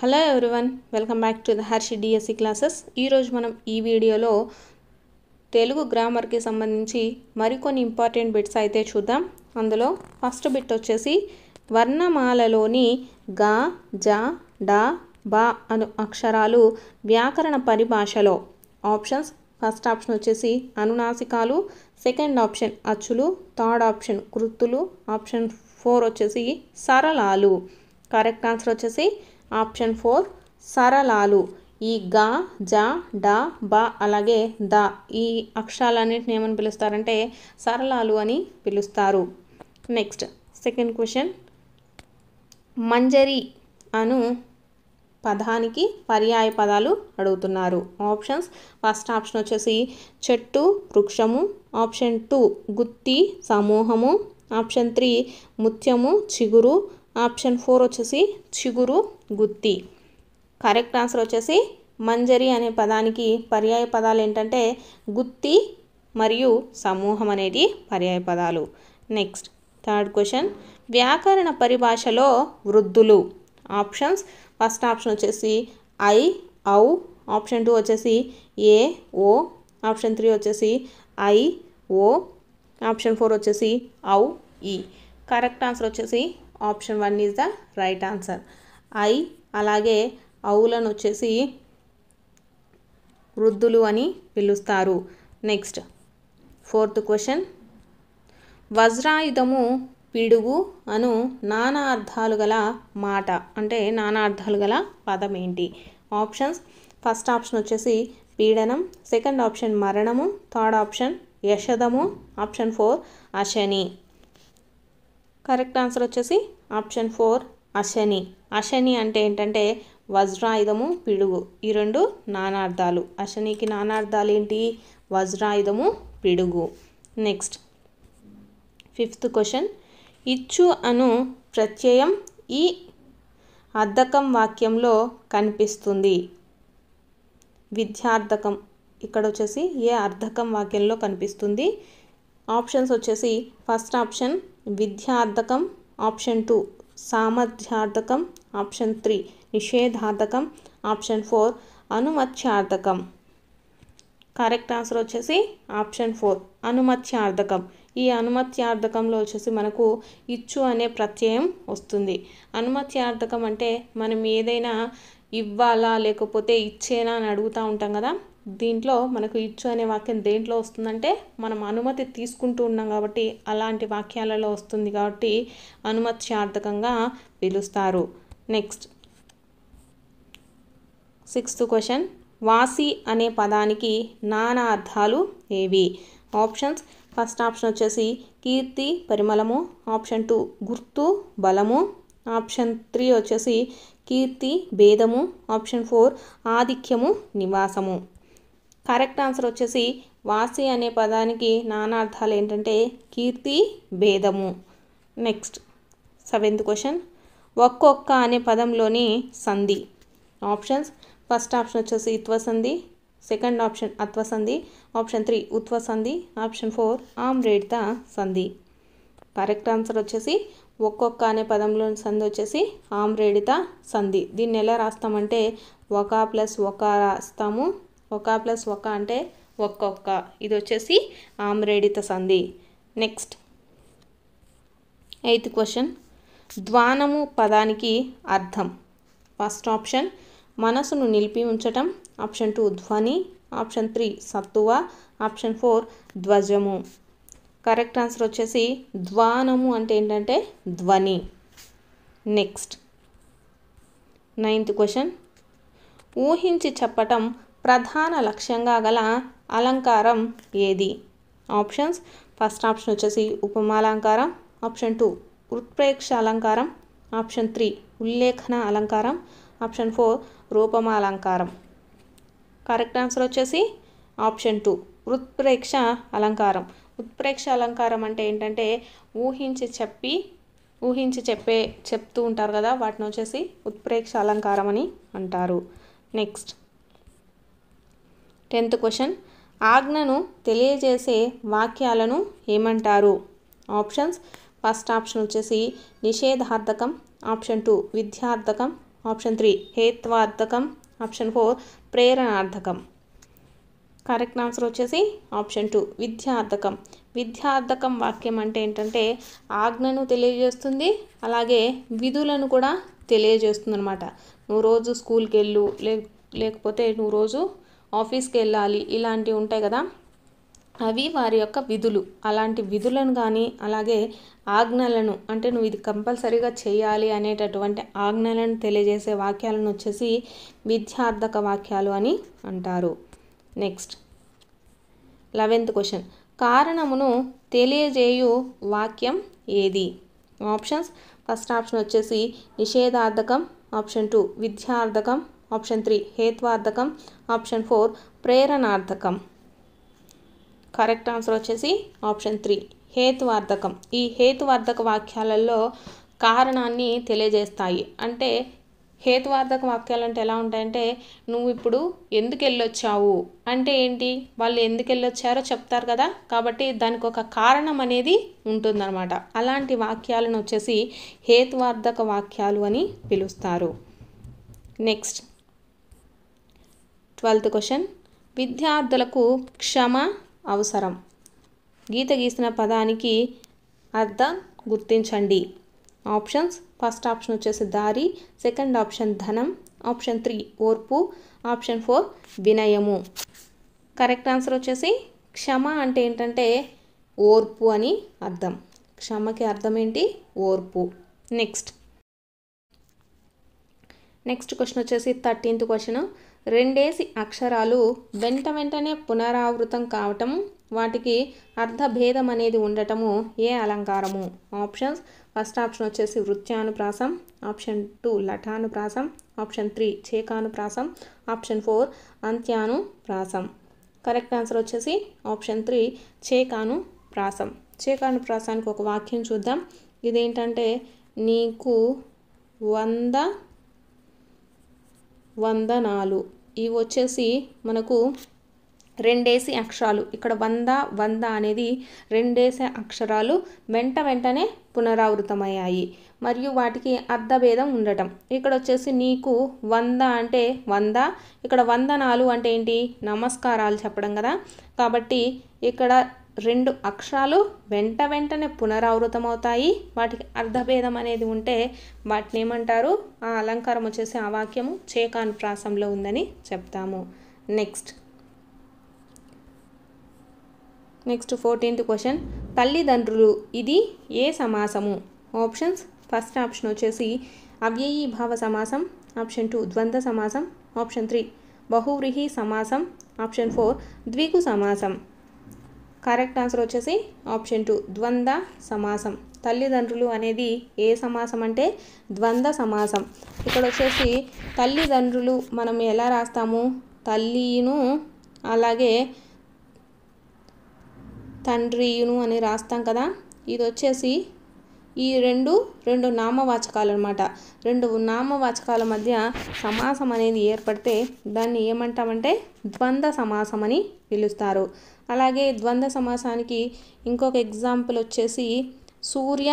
hello everyone welcome back to the Harshi DSC classes ఈరోజు మనం ఈ వీడియోలో తెలుగు గ్రామర్కి సంబంధించి మరికొన్ని ఇంపార్టెంట్ బిట్స్ అయితే చూద్దాం అందులో ఫస్ట్ బిట్ వచ్చేసి వర్ణమాలలోని గా జా డా బా అను అక్షరాలు వ్యాకరణ పరిభాషలో ఆప్షన్స్ ఫస్ట్ ఆప్షన్ వచ్చేసి అనునాసికాలు సెకండ్ ఆప్షన్ అచ్చులు థర్డ్ ఆప్షన్ కృత్తులు ఆప్షన్ ఫోర్ వచ్చేసి సరళాలు కరెక్ట్ ఆన్సర్ వచ్చేసి ఆప్షన్ ఫోర్ సరళాలు ఈ గా జ డ బ అలాగే ద ఈ అక్షరాలన్నింటిని ఏమని పిలుస్తారంటే సరళాలు అని పిలుస్తారు నెక్స్ట్ సెకండ్ క్వశ్చన్ మంజరి అను పదానికి పర్యాయ పదాలు అడుగుతున్నారు ఆప్షన్స్ ఫస్ట్ ఆప్షన్ వచ్చేసి చెట్టు వృక్షము ఆప్షన్ టూ గుత్తి సమూహము ఆప్షన్ త్రీ ముత్యము చిగురు ఆప్షన్ ఫోర్ వచ్చేసి చిగురు గుత్తి కరెక్ట్ ఆన్సర్ వచ్చేసి మంజరి అనే పదానికి పర్యాయ పదాలు ఏంటంటే గుత్తి మరియు సమూహం అనేది పర్యాయ పదాలు నెక్స్ట్ థర్డ్ క్వశ్చన్ వ్యాకరణ పరిభాషలో వృద్ధులు ఆప్షన్స్ ఫస్ట్ ఆప్షన్ వచ్చేసి ఐ ఔ ఆప్షన్ టూ వచ్చేసి ఏ ఓ ఆప్షన్ త్రీ వచ్చేసి ఐ ఓ ఆప్షన్ ఫోర్ వచ్చేసి ఔ ఈ కరెక్ట్ ఆన్సర్ వచ్చేసి option one is the right answer ఐ అలాగే అవులను వచ్చేసి వృద్ధులు అని పిలుస్తారు నెక్స్ట్ ఫోర్త్ క్వశ్చన్ వజ్రాయుధము పిడుగు అను నానా అర్థాలు గల మాట అంటే నానా అర్థాలు గల పదం ఏంటి ఆప్షన్స్ ఫస్ట్ ఆప్షన్ వచ్చేసి పీడనం సెకండ్ ఆప్షన్ మరణము థర్డ్ ఆప్షన్ యశదము ఆప్షన్ ఫోర్ అశని కరెక్ట్ ఆన్సర్ వచ్చేసి ఆప్షన్ ఫోర్ అశని అశని అంటే ఏంటంటే వజ్రాయుధము పిడుగు ఈ రెండు నానార్థాలు అశనికి నానార్థాలు ఏంటి వజ్రాయుధము పిడుగు నెక్స్ట్ ఫిఫ్త్ క్వశ్చన్ ఇచ్చు అను ప్రత్యయం ఈ అర్ధకం వాక్యంలో కనిపిస్తుంది విద్యార్థకం ఇక్కడ వచ్చేసి ఏ అర్ధకం వాక్యంలో కనిపిస్తుంది ఆప్షన్స్ వచ్చేసి ఫస్ట్ ఆప్షన్ విద్యార్థకం ఆప్షన్ టూ సామర్థ్యార్థకం ఆప్షన్ త్రీ నిషేధార్థకం ఆప్షన్ ఫోర్ అనుమత్యార్థకం కరెక్ట్ ఆన్సర్ వచ్చేసి ఆప్షన్ ఫోర్ అనుమత్యార్థకం ఈ అనుమత్యార్థకంలో వచ్చేసి మనకు ఇచ్చు అనే ప్రత్యయం వస్తుంది అనుమత్యార్థకం అంటే మనం ఏదైనా ఇవ్వాలా లేకపోతే ఇచ్చేనా అని అడుగుతూ ఉంటాం కదా దీంట్లో మనకు ఇచ్చు అనే వాక్యం దేంట్లో వస్తుందంటే మనం అనుమతి తీసుకుంటూ ఉన్నాం కాబట్టి అలాంటి వాక్యాలలో వస్తుంది కాబట్టి అనుమత్యార్థకంగా పిలుస్తారు నెక్స్ట్ సిక్స్త్ క్వశ్చన్ వాసి అనే పదానికి నానా అర్థాలు ఏవి ఆప్షన్స్ ఫస్ట్ ఆప్షన్ వచ్చేసి కీర్తి పరిమళము ఆప్షన్ టూ గుర్తు బలము ఆప్షన్ త్రీ వచ్చేసి కీర్తి భేదము ఆప్షన్ ఫోర్ ఆధిక్యము నివాసము కరెక్ట్ ఆన్సర్ వచ్చేసి వాసి అనే పదానికి నానార్థాలు ఏంటంటే కీర్తి భేదము నెక్స్ట్ సెవెంత్ క్వశ్చన్ ఒక్కొక్క అనే పదంలోని సంధి ఆప్షన్స్ ఫస్ట్ ఆప్షన్ వచ్చేసి ఇత్వసంధి సంధి సెకండ్ ఆప్షన్ అత్వ సంధి ఆప్షన్ త్రీ ఉత్వ సంధి ఆప్షన్ ఫోర్ ఆమ్రేడ్త సంధి కరెక్ట్ ఆన్సర్ వచ్చేసి ఒక్కొక్క అనే పదంలోని సంధి వచ్చేసి ఆమ్రేడిత సంధి దీన్ని ఎలా రాస్తామంటే ఒక ప్లస్ ఒక రాస్తాము ఒక ప్లస్ ఒక అంటే ఒక్కొక్క ఇది వచ్చేసి ఆమ్రేడిత సంధి నెక్స్ట్ ఎయిత్ క్వశ్చన్ ద్వానము పదానికి అర్థం ఫస్ట్ ఆప్షన్ మనసును నిలిపి ఉంచటం ఆప్షన్ టూ ధ్వని ఆప్షన్ త్రీ సత్తువ ఆప్షన్ ఫోర్ ధ్వజము కరెక్ట్ ఆన్సర్ వచ్చేసి ద్వానము అంటే ఏంటంటే ధ్వని నెక్స్ట్ నైన్త్ క్వశ్చన్ ఊహించి చెప్పటం ప్రధాన లక్ష్యంగా గల అలంకారం ఏది ఆప్షన్స్ ఫస్ట్ ఆప్షన్ వచ్చేసి ఉపమాలంకారం ఆప్షన్ టూ ఉత్ప్రేక్ష అలంకారం ఆప్షన్ త్రీ ఉల్లేఖన అలంకారం ఆప్షన్ ఫోర్ రూపమాలంకారం కరెక్ట్ ఆన్సర్ వచ్చేసి ఆప్షన్ టూ ఉత్ప్రేక్ష అలంకారం ఉత్ప్రేక్ష అలంకారం అంటే ఏంటంటే ఊహించి చెప్పి ఊహించి చెప్పే చెప్తూ ఉంటారు కదా వాటిని వచ్చేసి ఉత్ప్రేక్ష అలంకారం అని అంటారు నెక్స్ట్ టెన్త్ క్వశ్చన్ ఆజ్ఞను తెలియజేసే వాక్యాలను ఏమంటారు ఆప్షన్స్ ఫస్ట్ ఆప్షన్ వచ్చేసి నిషేధార్థకం ఆప్షన్ టూ విద్యార్థకం ఆప్షన్ త్రీ హేత్వార్థకం ఆప్షన్ ఫోర్ ప్రేరణార్థకం కరెక్ట్ ఆన్సర్ వచ్చేసి ఆప్షన్ టూ విద్యార్థకం విద్యార్థకం వాక్యం అంటే ఏంటంటే ఆజ్ఞను తెలియజేస్తుంది అలాగే విధులను కూడా తెలియజేస్తుంది అనమాట నువ్వు రోజు స్కూల్కి వెళ్ళు లేకపోతే నువ్వు రోజు ఆఫీస్కి వెళ్ళాలి ఇలాంటివి ఉంటాయి కదా అవి వారి యొక్క విధులు అలాంటి విధులను కానీ అలాగే ఆజ్ఞలను అంటే నువ్వు ఇది కంపల్సరీగా చేయాలి అనేటటువంటి ఆజ్ఞలను తెలియజేసే వాక్యాలను వచ్చేసి విద్యార్థక వాక్యాలు అని అంటారు నెక్స్ట్ లెవెంత్ క్వశ్చన్ కారణమును తెలియజేయు వాక్యం ఏది ఆప్షన్స్ ఫస్ట్ ఆప్షన్ వచ్చేసి నిషేధార్థకం ఆప్షన్ టూ విద్యార్థకం ఆప్షన్ త్రీ హేత్వార్థకం ఆప్షన్ ఫోర్ ప్రేరణార్థకం కరెక్ట్ ఆన్సర్ వచ్చేసి ఆప్షన్ త్రీ హేతువార్థకం ఈ హేతువార్థక వాక్యాలలో కారణాన్ని తెలియజేస్తాయి అంటే హేతువార్థక వాక్యాలు అంటే ఎలా ఉంటాయంటే నువ్వు ఇప్పుడు ఎందుకు వెళ్ళొచ్చావు అంటే ఏంటి వాళ్ళు ఎందుకు వెళ్ళొచ్చారో చెప్తారు కదా కాబట్టి దానికి ఒక కారణం అనేది ఉంటుందన్నమాట అలాంటి వాక్యాలను వచ్చేసి హేతువార్థక వాక్యాలు అని పిలుస్తారు నెక్స్ట్ ట్వెల్త్ క్వశ్చన్ విద్యార్థులకు క్షమ అవసరం గీత గీసిన పదానికి అర్థం గుర్తించండి ఆప్షన్స్ ఫస్ట్ ఆప్షన్ వచ్చేసి దారి సెకండ్ ఆప్షన్ ధనం ఆప్షన్ త్రీ ఓర్పు ఆప్షన్ ఫోర్ వినయము కరెక్ట్ ఆన్సర్ వచ్చేసి క్షమ అంటే ఏంటంటే ఓర్పు అని అర్థం క్షమకి అర్థం ఏంటి ఓర్పు నెక్స్ట్ నెక్స్ట్ క్వశ్చన్ వచ్చేసి థర్టీన్త్ క్వశ్చన్ రెండేసి అక్షరాలు వెంట వెంటనే పునరావృతం కావటం వాటికి అర్థభేదం అనేది ఉండటము ఏ అలంకారము ఆప్షన్స్ ఫస్ట్ ఆప్షన్ వచ్చేసి వృత్యానుప్రాసం ఆప్షన్ టూ లఠానుప్రాసం ఆప్షన్ త్రీ చేకానుప్రాసం ఆప్షన్ ఫోర్ అంత్యానుప్రాసం కరెక్ట్ ఆన్సర్ వచ్చేసి ఆప్షన్ త్రీ చేకానుప్రాసం చేకానుప్రాసానికి ఒక వాక్యం చూద్దాం ఇదేంటంటే నీకు వంద వందనాలు ఇవి వచ్చేసి మనకు రెండేసి అక్షరాలు ఇక్కడ వంద వంద అనేది రెండేసి అక్షరాలు వెంట వెంటనే పునరావృతమయ్యాయి మరియు వాటికి అర్ధభేదం ఉండటం ఇక్కడ వచ్చేసి నీకు వంద అంటే వంద ఇక్కడ వందనాలు అంటే ఏంటి నమస్కారాలు చెప్పడం కదా కాబట్టి ఇక్కడ రెండు అక్షరాలు వెంట వెంటనే పునరావృతమవుతాయి వాటికి అర్థభేదం అనేది ఉంటే వాటిని ఏమంటారు ఆ అలంకారం వచ్చేసి ఆ వాక్యము చేకాన్ ప్రాసంలో ఉందని చెప్తాము నెక్స్ట్ నెక్స్ట్ ఫోర్టీన్త్ క్వశ్చన్ తల్లిదండ్రులు ఇది ఏ సమాసము ఆప్షన్స్ ఫస్ట్ ఆప్షన్ వచ్చేసి అవ్యయీ భావ సమాసం ఆప్షన్ టూ ద్వంద్వ సమాసం ఆప్షన్ త్రీ బహువ్రీహి సమాసం ఆప్షన్ ఫోర్ ద్విగు సమాసం కరెక్ట్ ఆన్సర్ వచ్చేసి ఆప్షన్ టూ ద్వంద్వ సమాసం తల్లిదండ్రులు అనేది ఏ సమాసం అంటే ద్వంద్వ సమాసం ఇక్కడ వచ్చేసి తల్లిదండ్రులు మనం ఎలా రాస్తాము తల్లిను అలాగే తండ్రిను అని రాస్తాం కదా ఇది వచ్చేసి ఈ రెండు రెండు నామవాచకాలు అనమాట రెండు నామవాచకాల మధ్య సమాసం అనేది ఏర్పడితే దాన్ని ఏమంటామంటే ద్వంద్వ సమాసం అని పిలుస్తారు అలాగే ద్వంద్వ సమాసానికి ఇంకొక ఎగ్జాంపుల్ వచ్చేసి సూర్య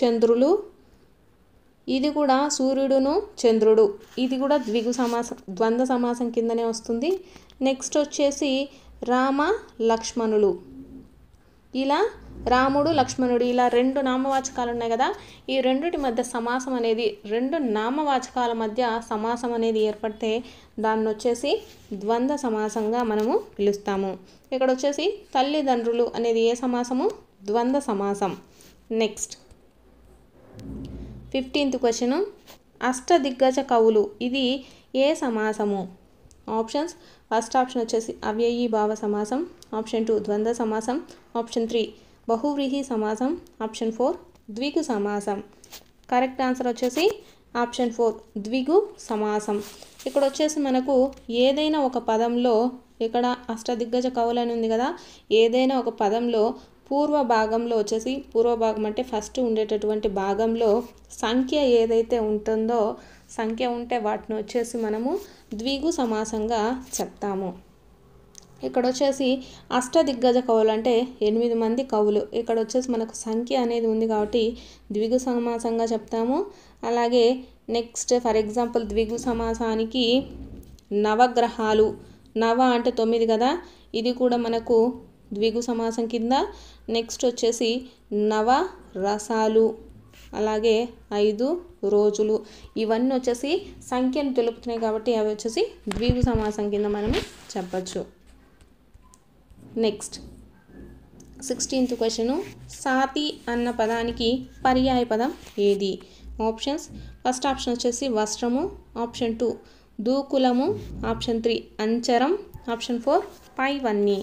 చంద్రులు ఇది కూడా సూర్యుడును చంద్రుడు ఇది కూడా ద్విగు సమాసం ద్వంద్వ సమాసం కిందనే వస్తుంది నెక్స్ట్ వచ్చేసి రామ లక్ష్మణులు ఇలా రాముడు లక్ష్మణుడు ఇలా రెండు నామవాచకాలు ఉన్నాయి కదా ఈ రెండుటి మధ్య సమాసం అనేది రెండు నామవాచకాల మధ్య సమాసం అనేది ఏర్పడితే దాన్ని వచ్చేసి ద్వంద్వ సమాసంగా మనము పిలుస్తాము ఇక్కడ వచ్చేసి తల్లిదండ్రులు అనేది ఏ సమాసము ద్వంద్వ సమాసం నెక్స్ట్ ఫిఫ్టీన్త్ క్వశ్చను అష్టదిగ్గజ కవులు ఇది ఏ సమాసము ఆప్షన్స్ ఫస్ట్ ఆప్షన్ వచ్చేసి అవ్యయీ భావ సమాసం ఆప్షన్ టూ ద్వంద్వ సమాసం ఆప్షన్ త్రీ బహువ్రీహి సమాసం ఆప్షన్ ఫోర్ ద్విగు సమాసం కరెక్ట్ ఆన్సర్ వచ్చేసి ఆప్షన్ ఫోర్ ద్విగు సమాసం ఇక్కడ వచ్చేసి మనకు ఏదైనా ఒక పదంలో ఇక్కడ అష్టదిగ్గజ కవులని ఉంది కదా ఏదైనా ఒక పదంలో పూర్వ భాగంలో వచ్చేసి పూర్వ భాగం అంటే ఫస్ట్ ఉండేటటువంటి భాగంలో సంఖ్య ఏదైతే ఉంటుందో సంఖ్య ఉంటే వాటిని వచ్చేసి మనము ద్విగు సమాసంగా చెప్తాము ఇక్కడ వచ్చేసి అష్టదిగ్గజ కవులు అంటే ఎనిమిది మంది కవులు ఇక్కడ వచ్చేసి మనకు సంఖ్య అనేది ఉంది కాబట్టి ద్విగు సమాసంగా చెప్తాము అలాగే నెక్స్ట్ ఫర్ ఎగ్జాంపుల్ ద్విగు సమాసానికి నవగ్రహాలు నవ అంటే తొమ్మిది కదా ఇది కూడా మనకు ద్విగు సమాసం కింద నెక్స్ట్ వచ్చేసి నవ రసాలు అలాగే ఐదు రోజులు ఇవన్నీ వచ్చేసి సంఖ్యను తెలుపుతున్నాయి కాబట్టి అవి వచ్చేసి ద్వీపు సమాసం కింద మనము చెప్పచ్చు నెక్స్ట్ సిక్స్టీన్త్ క్వశ్చను సాతి అన్న పదానికి పర్యాయ పదం ఏది ఆప్షన్స్ ఫస్ట్ ఆప్షన్ వచ్చేసి వస్త్రము ఆప్షన్ టూ దూకులము ఆప్షన్ త్రీ అంచరం ఆప్షన్ ఫోర్ పైవన్నీ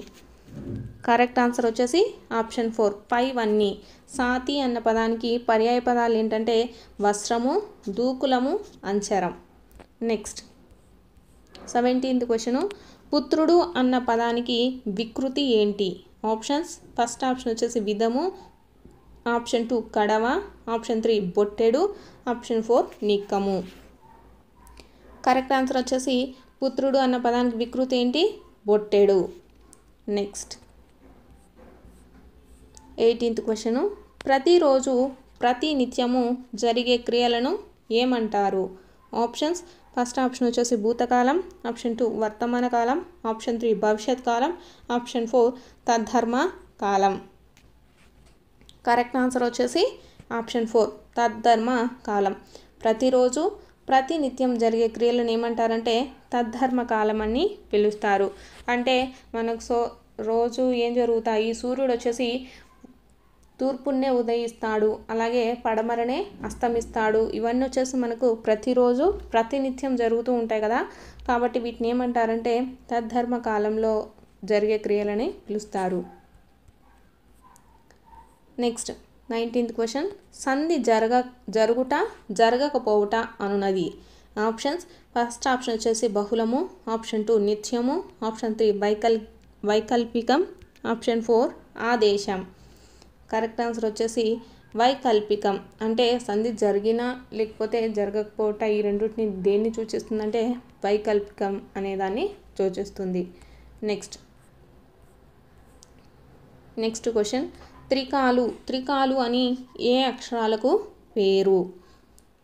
కరెక్ట్ ఆన్సర్ వచ్చేసి ఆప్షన్ ఫోర్ వన్నీ సాతి అన్న పదానికి పర్యాయ పదాలు ఏంటంటే వస్త్రము దూకులము అంచరం నెక్స్ట్ సెవెంటీన్త్ క్వశ్చను పుత్రుడు అన్న పదానికి వికృతి ఏంటి ఆప్షన్స్ ఫస్ట్ ఆప్షన్ వచ్చేసి విధము ఆప్షన్ టూ కడవ ఆప్షన్ త్రీ బొట్టెడు ఆప్షన్ ఫోర్ నిక్కము కరెక్ట్ ఆన్సర్ వచ్చేసి పుత్రుడు అన్న పదానికి వికృతి ఏంటి బొట్టెడు నెక్స్ట్ ఎయిటీన్త్ క్వశ్చను ప్రతిరోజు ప్రతి నిత్యము జరిగే క్రియలను ఏమంటారు ఆప్షన్స్ ఫస్ట్ ఆప్షన్ వచ్చేసి భూతకాలం ఆప్షన్ టూ వర్తమాన కాలం ఆప్షన్ త్రీ భవిష్యత్ కాలం ఆప్షన్ ఫోర్ తద్ధర్మ కాలం కరెక్ట్ ఆన్సర్ వచ్చేసి ఆప్షన్ ఫోర్ తద్ధర్మ కాలం ప్రతిరోజు ప్రతి నిత్యం జరిగే క్రియలను ఏమంటారంటే కాలం అని పిలుస్తారు అంటే మనకు సో రోజు ఏం జరుగుతాయి సూర్యుడు వచ్చేసి తూర్పున్నే ఉదయిస్తాడు అలాగే పడమరనే అస్తమిస్తాడు ఇవన్నీ వచ్చేసి మనకు ప్రతిరోజు ప్రతినిత్యం జరుగుతూ ఉంటాయి కదా కాబట్టి వీటిని ఏమంటారంటే తద్ధర్మ కాలంలో జరిగే క్రియలని పిలుస్తారు నెక్స్ట్ నైన్టీన్త్ క్వశ్చన్ సంధి జరగ జరుగుట జరగకపోవుట అనున్నది ఆప్షన్స్ ఫస్ట్ ఆప్షన్ వచ్చేసి బహుళము ఆప్షన్ టూ నిత్యము ఆప్షన్ త్రీ వైకల్ వైకల్పికం ఆప్షన్ ఫోర్ ఆదేశం కరెక్ట్ ఆన్సర్ వచ్చేసి వైకల్పికం అంటే సంధి జరిగినా లేకపోతే జరగకపోవటం ఈ రెండింటిని దేన్ని సూచిస్తుందంటే వైకల్పికం అనేదాన్ని సూచిస్తుంది నెక్స్ట్ నెక్స్ట్ క్వశ్చన్ త్రికాలు త్రికాలు అని ఏ అక్షరాలకు పేరు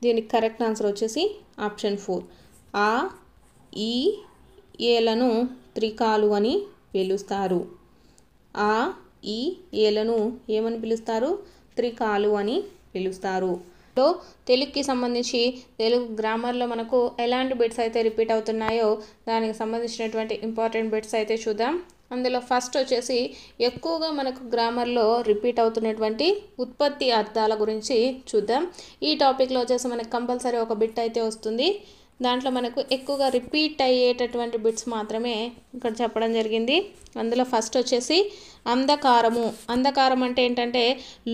దీనికి కరెక్ట్ ఆన్సర్ వచ్చేసి ఆప్షన్ ఫోర్ ఆ ఈ ఏలను త్రికాలు అని పిలుస్తారు ఆ ఈ ఏలను ఏమని పిలుస్తారు త్రికాలు అని పిలుస్తారు లో తెలుగుకి సంబంధించి తెలుగు గ్రామర్లో మనకు ఎలాంటి బిట్స్ అయితే రిపీట్ అవుతున్నాయో దానికి సంబంధించినటువంటి ఇంపార్టెంట్ బిట్స్ అయితే చూద్దాం అందులో ఫస్ట్ వచ్చేసి ఎక్కువగా మనకు గ్రామర్లో రిపీట్ అవుతున్నటువంటి ఉత్పత్తి అర్థాల గురించి చూద్దాం ఈ టాపిక్లో వచ్చేసి మనకు కంపల్సరీ ఒక బిట్ అయితే వస్తుంది దాంట్లో మనకు ఎక్కువగా రిపీట్ అయ్యేటటువంటి బిట్స్ మాత్రమే ఇక్కడ చెప్పడం జరిగింది అందులో ఫస్ట్ వచ్చేసి అంధకారము అంధకారం అంటే ఏంటంటే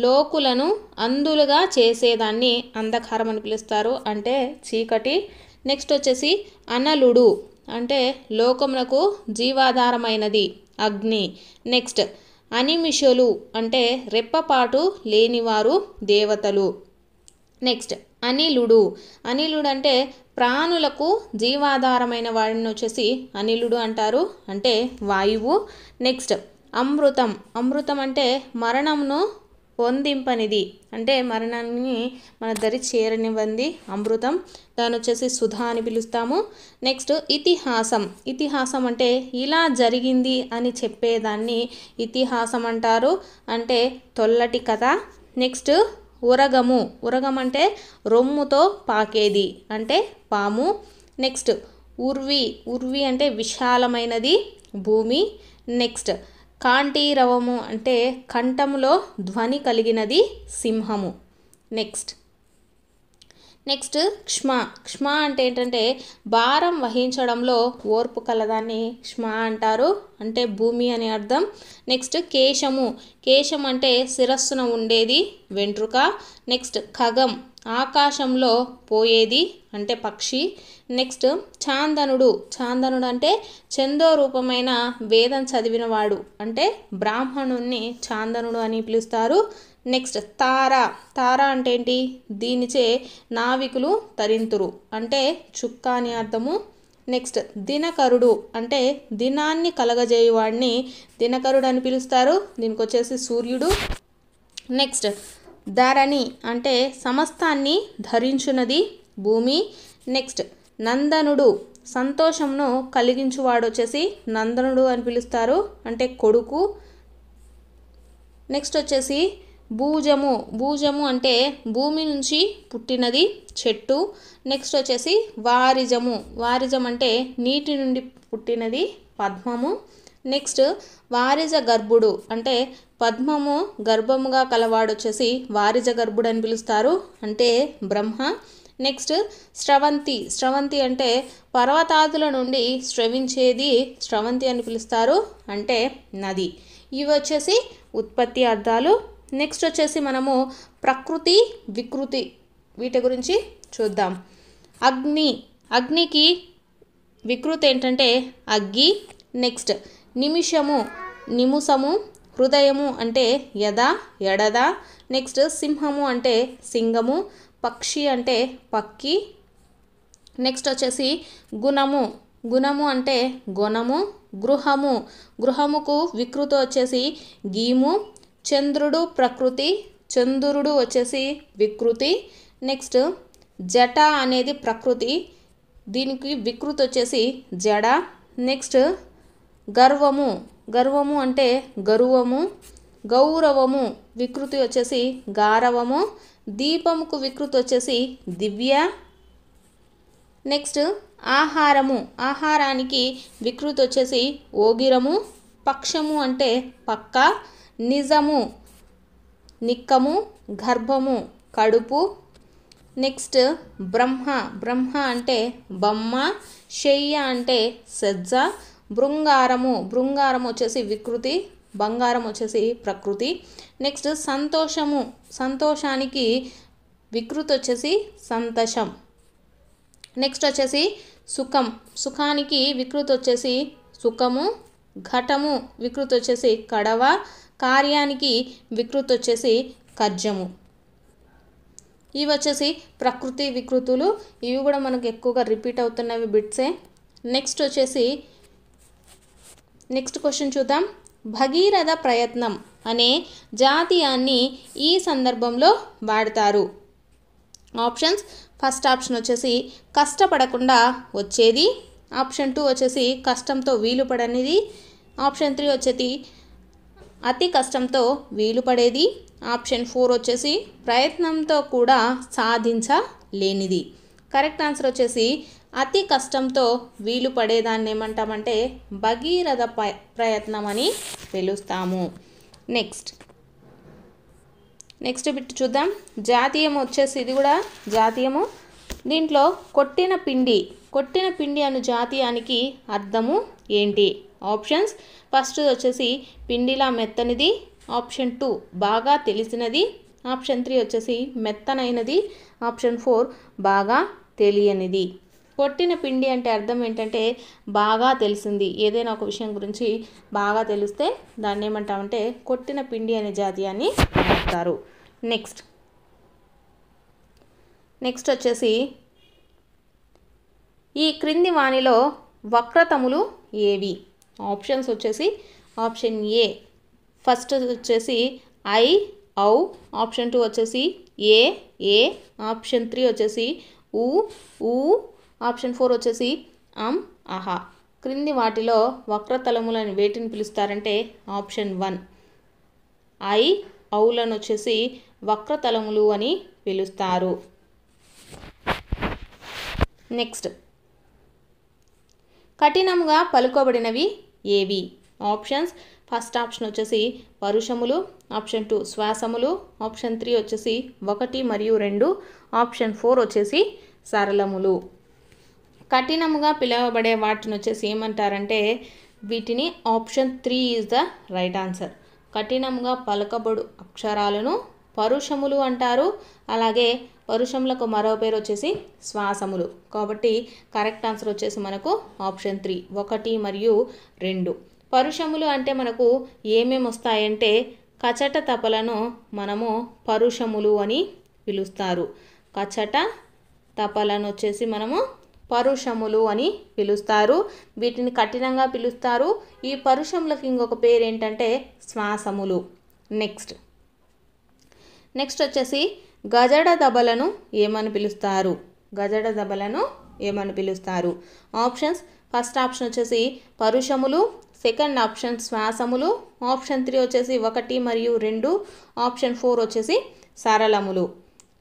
లోకులను అందులుగా చేసేదాన్ని అంధకారం అని పిలుస్తారు అంటే చీకటి నెక్స్ట్ వచ్చేసి అనలుడు అంటే లోకమునకు జీవాధారమైనది అగ్ని నెక్స్ట్ అనిమిషులు అంటే రెప్పపాటు లేనివారు దేవతలు నెక్స్ట్ అనిలుడు అనిలుడు అంటే ప్రాణులకు జీవాధారమైన వాడిని వచ్చేసి అనిలుడు అంటారు అంటే వాయువు నెక్స్ట్ అమృతం అమృతం అంటే మరణంను పొందింపనిది అంటే మరణాన్ని మన దరి చేరనివ్వంది అమృతం దాని వచ్చేసి సుధా అని పిలుస్తాము నెక్స్ట్ ఇతిహాసం ఇతిహాసం అంటే ఇలా జరిగింది అని చెప్పేదాన్ని ఇతిహాసం అంటారు అంటే తొల్లటి కథ నెక్స్ట్ ఉరగము ఉరగం అంటే రొమ్ముతో పాకేది అంటే పాము నెక్స్ట్ ఉర్వి ఉర్వి అంటే విశాలమైనది భూమి నెక్స్ట్ కాంటీరవము అంటే కంఠములో ధ్వని కలిగినది సింహము నెక్స్ట్ నెక్స్ట్ క్ష్మ క్ష్మ అంటే ఏంటంటే భారం వహించడంలో ఓర్పు కలదాన్ని క్ష్మ అంటారు అంటే భూమి అని అర్థం నెక్స్ట్ కేశము కేశం అంటే శిరస్సున ఉండేది వెంట్రుక నెక్స్ట్ ఖగం ఆకాశంలో పోయేది అంటే పక్షి నెక్స్ట్ చాందనుడు చాందనుడు అంటే చందో రూపమైన వేదం చదివినవాడు అంటే బ్రాహ్మణుణ్ణి చాందనుడు అని పిలుస్తారు నెక్స్ట్ తార తార అంటే ఏంటి దీనిచే నావికులు తరింతురు అంటే చుక్క అని అర్థము నెక్స్ట్ దినకరుడు అంటే దినాన్ని కలగజేయువాడిని దినకరుడు అని పిలుస్తారు దీనికి వచ్చేసి సూర్యుడు నెక్స్ట్ ధరణి అంటే సమస్తాన్ని ధరించున్నది భూమి నెక్స్ట్ నందనుడు సంతోషంను కలిగించువాడు వచ్చేసి నందనుడు అని పిలుస్తారు అంటే కొడుకు నెక్స్ట్ వచ్చేసి భూజము భూజము అంటే భూమి నుంచి పుట్టినది చెట్టు నెక్స్ట్ వచ్చేసి వారిజము వారిజం అంటే నీటి నుండి పుట్టినది పద్మము నెక్స్ట్ వారిజ గర్భుడు అంటే పద్మము గర్భముగా కలవాడు వచ్చేసి వారిజ గర్భుడు అని పిలుస్తారు అంటే బ్రహ్మ నెక్స్ట్ స్రవంతి స్రవంతి అంటే పర్వతాదుల నుండి స్రవించేది స్రవంతి అని పిలుస్తారు అంటే నది ఇవి వచ్చేసి ఉత్పత్తి అర్థాలు నెక్స్ట్ వచ్చేసి మనము ప్రకృతి వికృతి వీటి గురించి చూద్దాం అగ్ని అగ్నికి వికృతి ఏంటంటే అగ్గి నెక్స్ట్ నిమిషము నిముసము హృదయము అంటే యద ఎడద నెక్స్ట్ సింహము అంటే సింగము పక్షి అంటే పక్కి నెక్స్ట్ వచ్చేసి గుణము గుణము అంటే గుణము గృహము గృహముకు వికృతి వచ్చేసి గీము చంద్రుడు ప్రకృతి చంద్రుడు వచ్చేసి వికృతి నెక్స్ట్ జట అనేది ప్రకృతి దీనికి వికృతి వచ్చేసి జడ నెక్స్ట్ గర్వము గర్వము అంటే గరువము గౌరవము వికృతి వచ్చేసి గారవము దీపముకు వికృతి వచ్చేసి దివ్య నెక్స్ట్ ఆహారము ఆహారానికి వికృతి వచ్చేసి ఓగిరము పక్షము అంటే పక్క నిజము నిక్కము గర్భము కడుపు నెక్స్ట్ బ్రహ్మ బ్రహ్మ అంటే బొమ్మ శయ్య అంటే సజ్జ బృంగారము బృంగారం వచ్చేసి వికృతి బంగారం వచ్చేసి ప్రకృతి నెక్స్ట్ సంతోషము సంతోషానికి వికృతి వచ్చేసి సంతోషం నెక్స్ట్ వచ్చేసి సుఖం సుఖానికి వికృతి వచ్చేసి సుఖము ఘటము వికృతి వచ్చేసి కడవ కార్యానికి వికృతి వచ్చేసి కర్జము ఇవి వచ్చేసి ప్రకృతి వికృతులు ఇవి కూడా మనకు ఎక్కువగా రిపీట్ అవుతున్నవి బిట్సే నెక్స్ట్ వచ్చేసి నెక్స్ట్ క్వశ్చన్ చూద్దాం భగీరథ ప్రయత్నం అనే జాతీయాన్ని ఈ సందర్భంలో వాడతారు ఆప్షన్స్ ఫస్ట్ ఆప్షన్ వచ్చేసి కష్టపడకుండా వచ్చేది ఆప్షన్ టూ వచ్చేసి కష్టంతో వీలు పడనిది ఆప్షన్ త్రీ వచ్చేసి అతి కష్టంతో వీలు పడేది ఆప్షన్ ఫోర్ వచ్చేసి ప్రయత్నంతో కూడా సాధించలేనిది కరెక్ట్ ఆన్సర్ వచ్చేసి అతి కష్టంతో వీలు పడేదాన్ని ఏమంటామంటే భగీరథ ప్రయత్నం అని పిలుస్తాము నెక్స్ట్ నెక్స్ట్ బిట్ చూద్దాం జాతీయం వచ్చేసి ఇది కూడా జాతీయము దీంట్లో కొట్టిన పిండి కొట్టిన పిండి అను జాతీయానికి అర్థము ఏంటి ఆప్షన్స్ ఫస్ట్ వచ్చేసి పిండిలా మెత్తనిది ఆప్షన్ టూ బాగా తెలిసినది ఆప్షన్ త్రీ వచ్చేసి మెత్తనైనది ఆప్షన్ ఫోర్ బాగా తెలియనిది పొట్టిన పిండి అంటే అర్థం ఏంటంటే బాగా తెలిసింది ఏదైనా ఒక విషయం గురించి బాగా తెలిస్తే దాన్ని ఏమంటామంటే కొట్టిన పిండి అనే జాతీయాన్ని అంటారు నెక్స్ట్ నెక్స్ట్ వచ్చేసి ఈ క్రింది వాణిలో వక్రతములు ఏవి ఆప్షన్స్ వచ్చేసి ఆప్షన్ ఏ ఫస్ట్ వచ్చేసి ఐ ఔ ఆప్షన్ టూ వచ్చేసి ఏ ఏ ఆప్షన్ త్రీ వచ్చేసి ఊ ఊ ఆప్షన్ ఫోర్ వచ్చేసి అమ్ ఆహా క్రింది వాటిలో వక్రతలములని వేటిని పిలుస్తారంటే ఆప్షన్ వన్ ఐ ఔలను వచ్చేసి వక్రతలములు అని పిలుస్తారు నెక్స్ట్ కఠినంగా పలుకోబడినవి ఏవి ఆప్షన్స్ ఫస్ట్ ఆప్షన్ వచ్చేసి పరుషములు ఆప్షన్ టూ శ్వాసములు ఆప్షన్ త్రీ వచ్చేసి ఒకటి మరియు రెండు ఆప్షన్ ఫోర్ వచ్చేసి సరళములు కఠినముగా పిలవబడే వాటిని వచ్చేసి ఏమంటారంటే వీటిని option three is the right answer కఠినముగా పలకబడు అక్షరాలను పరుషములు అంటారు అలాగే పరుషములకు మరో పేరు వచ్చేసి శ్వాసములు కాబట్టి కరెక్ట్ ఆన్సర్ వచ్చేసి మనకు ఆప్షన్ త్రీ ఒకటి మరియు రెండు పరుషములు అంటే మనకు ఏమేమి వస్తాయంటే కచట తపలను మనము పరుషములు అని పిలుస్తారు కచట తపలను వచ్చేసి మనము పరుషములు అని పిలుస్తారు వీటిని కఠినంగా పిలుస్తారు ఈ పరుషములకు ఇంకొక పేరు ఏంటంటే శ్వాసములు నెక్స్ట్ నెక్స్ట్ వచ్చేసి గజడ దబలను ఏమని పిలుస్తారు గజడ దబలను ఏమని పిలుస్తారు ఆప్షన్స్ ఫస్ట్ ఆప్షన్ వచ్చేసి పరుషములు సెకండ్ ఆప్షన్ శ్వాసములు ఆప్షన్ త్రీ వచ్చేసి ఒకటి మరియు రెండు ఆప్షన్ ఫోర్ వచ్చేసి సరళములు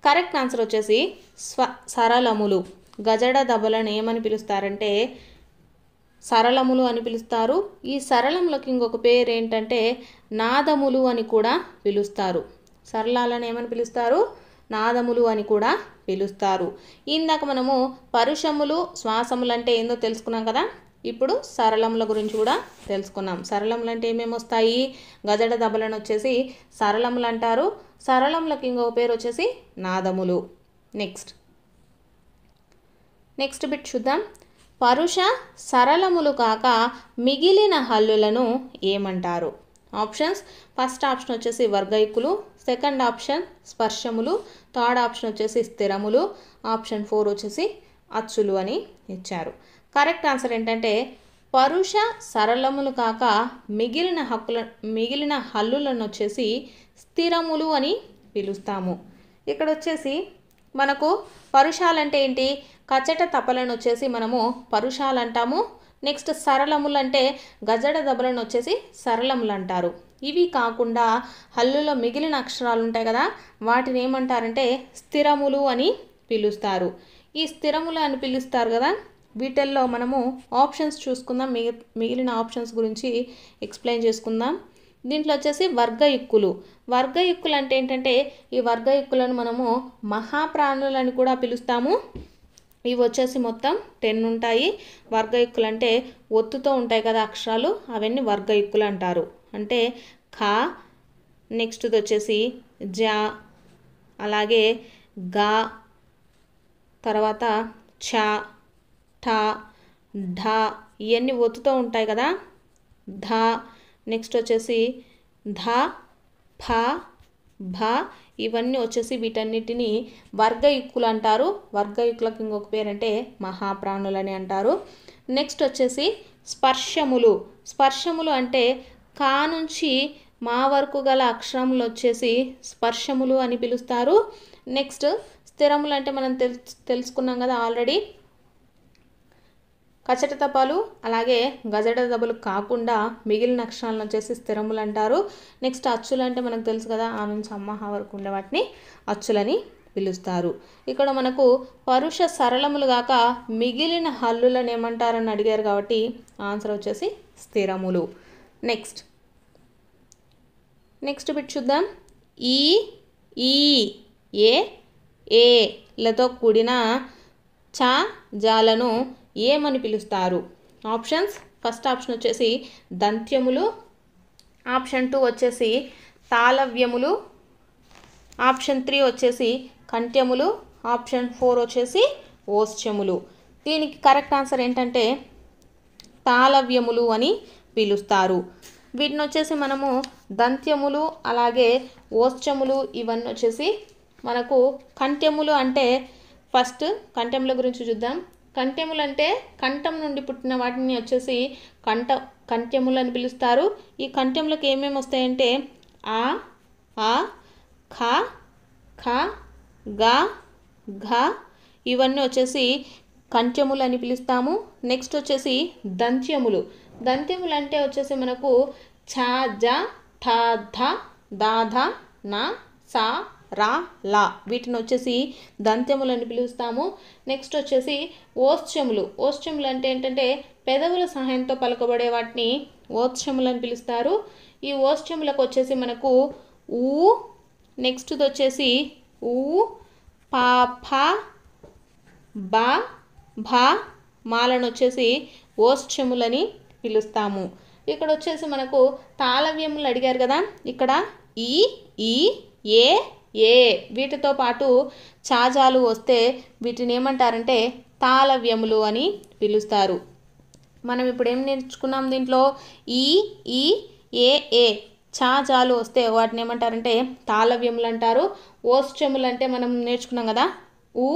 కరెక్ట్ ఆన్సర్ వచ్చేసి స్వ సరళములు గజడ దబలను ఏమని పిలుస్తారంటే సరళములు అని పిలుస్తారు ఈ సరళములకు ఇంకొక పేరు ఏంటంటే నాదములు అని కూడా పిలుస్తారు సరళాలను ఏమని పిలుస్తారు నాదములు అని కూడా పిలుస్తారు ఇందాక మనము పరుషములు శ్వాసములు అంటే ఏందో తెలుసుకున్నాం కదా ఇప్పుడు సరళముల గురించి కూడా తెలుసుకున్నాం సరళములు అంటే ఏమేమి వస్తాయి గజడ దబలను వచ్చేసి సరళములు అంటారు సరళములకు ఇంకొక పేరు వచ్చేసి నాదములు నెక్స్ట్ నెక్స్ట్ బిట్ చూద్దాం పరుష సరళములు కాక మిగిలిన హల్లులను ఏమంటారు ఆప్షన్స్ ఫస్ట్ ఆప్షన్ వచ్చేసి వర్గైకులు సెకండ్ ఆప్షన్ స్పర్శములు థర్డ్ ఆప్షన్ వచ్చేసి స్థిరములు ఆప్షన్ ఫోర్ వచ్చేసి అచ్చులు అని ఇచ్చారు కరెక్ట్ ఆన్సర్ ఏంటంటే పరుష సరళములు కాక మిగిలిన హక్కుల మిగిలిన హల్లులను వచ్చేసి స్థిరములు అని పిలుస్తాము ఇక్కడ వచ్చేసి మనకు పరుషాలంటే ఏంటి కచ్చట తపలను వచ్చేసి మనము పరుషాలు అంటాము నెక్స్ట్ సరళములు అంటే గజడ దబలను వచ్చేసి సరళములు అంటారు ఇవి కాకుండా హల్లులో మిగిలిన అక్షరాలు ఉంటాయి కదా వాటిని ఏమంటారంటే స్థిరములు అని పిలుస్తారు ఈ స్థిరములు అని పిలుస్తారు కదా వీటిల్లో మనము ఆప్షన్స్ చూసుకుందాం మిగిలిన ఆప్షన్స్ గురించి ఎక్స్ప్లెయిన్ చేసుకుందాం దీంట్లో వచ్చేసి వర్గయుక్కులు వర్గయుక్కులు అంటే ఏంటంటే ఈ వర్గయుక్కులను మనము అని కూడా పిలుస్తాము ఇవి వచ్చేసి మొత్తం టెన్ ఉంటాయి వర్గయుక్కులు అంటే ఒత్తుతో ఉంటాయి కదా అక్షరాలు అవన్నీ వర్గయుక్కులు అంటారు అంటే ఖా నెక్స్ట్ది వచ్చేసి జా అలాగే గా తర్వాత ఛ ఠా ఢా ఇవన్నీ ఒత్తుతో ఉంటాయి కదా ధ నెక్స్ట్ వచ్చేసి ధ ఫ భా ఇవన్నీ వచ్చేసి వీటన్నిటిని వర్గయుక్కులు అంటారు వర్గయుక్కులకు ఇంకొక పేరంటే మహాప్రాణులని అంటారు నెక్స్ట్ వచ్చేసి స్పర్శములు స్పర్శములు అంటే కా నుంచి మా వరకు గల అక్షరములు వచ్చేసి స్పర్శములు అని పిలుస్తారు నెక్స్ట్ స్థిరములు అంటే మనం తెలుసు తెలుసుకున్నాం కదా ఆల్రెడీ కచట తపాలు అలాగే గజడ దబలు కాకుండా మిగిలిన అక్షరాలను వచ్చేసి స్థిరములు అంటారు నెక్స్ట్ అచ్చులు అంటే మనకు తెలుసు కదా ఆ నుంచి అమ్మహ వరకు ఉండే వాటిని అచ్చులని పిలుస్తారు ఇక్కడ మనకు పరుష సరళములు గాక మిగిలిన హల్లులను ఏమంటారని అడిగారు కాబట్టి ఆన్సర్ వచ్చేసి స్థిరములు నెక్స్ట్ నెక్స్ట్ బిట్ చూద్దాం ఈ ఈ ఏ ఏలతో కూడిన చ జాలను ఏమని పిలుస్తారు ఆప్షన్స్ ఫస్ట్ ఆప్షన్ వచ్చేసి దంత్యములు ఆప్షన్ టూ వచ్చేసి తాళవ్యములు ఆప్షన్ త్రీ వచ్చేసి కంఠ్యములు ఆప్షన్ ఫోర్ వచ్చేసి ఓస్యములు దీనికి కరెక్ట్ ఆన్సర్ ఏంటంటే తాళవ్యములు అని పిలుస్తారు వీటిని వచ్చేసి మనము దంత్యములు అలాగే ఓస్యములు ఇవన్నీ వచ్చేసి మనకు కంఠ్యములు అంటే ఫస్ట్ కంఠ్యముల గురించి చూద్దాం అంటే కంఠం నుండి పుట్టిన వాటిని వచ్చేసి కంఠ కంఠ్యములు అని పిలుస్తారు ఈ కంఠ్యములకు ఏమేమి వస్తాయంటే ఆ ఆ ఖ ఖ గ ఘ ఇవన్నీ వచ్చేసి కంఠ్యములు అని పిలుస్తాము నెక్స్ట్ వచ్చేసి దంత్యములు దంత్యములు అంటే వచ్చేసి మనకు ఛ జ ఠ ధ దా ధ నా సా రా లా వీటిని వచ్చేసి దంత్యములు అని పిలుస్తాము నెక్స్ట్ వచ్చేసి ఓశ్చములు ఓశ్చములు అంటే ఏంటంటే పెదవుల సహాయంతో పలకబడే వాటిని ఓశ్చములు అని పిలుస్తారు ఈ ఓశ్చములకు వచ్చేసి మనకు ఊ నెక్స్ట్ది వచ్చేసి ఊ పా బా మాలను వచ్చేసి ఓశ్చములని పిలుస్తాము ఇక్కడ వచ్చేసి మనకు తాళవ్యములు అడిగారు కదా ఇక్కడ ఈ ఈ ఏ ఏ వీటితో పాటు చాజాలు వస్తే వీటిని ఏమంటారంటే తాళవ్యములు అని పిలుస్తారు మనం ఇప్పుడు ఏం నేర్చుకున్నాం దీంట్లో ఈ ఈ ఏ ఏ చాజాలు వస్తే వాటిని ఏమంటారంటే తాళవ్యములు అంటారు ఓశ్చములు అంటే మనం నేర్చుకున్నాం కదా ఊ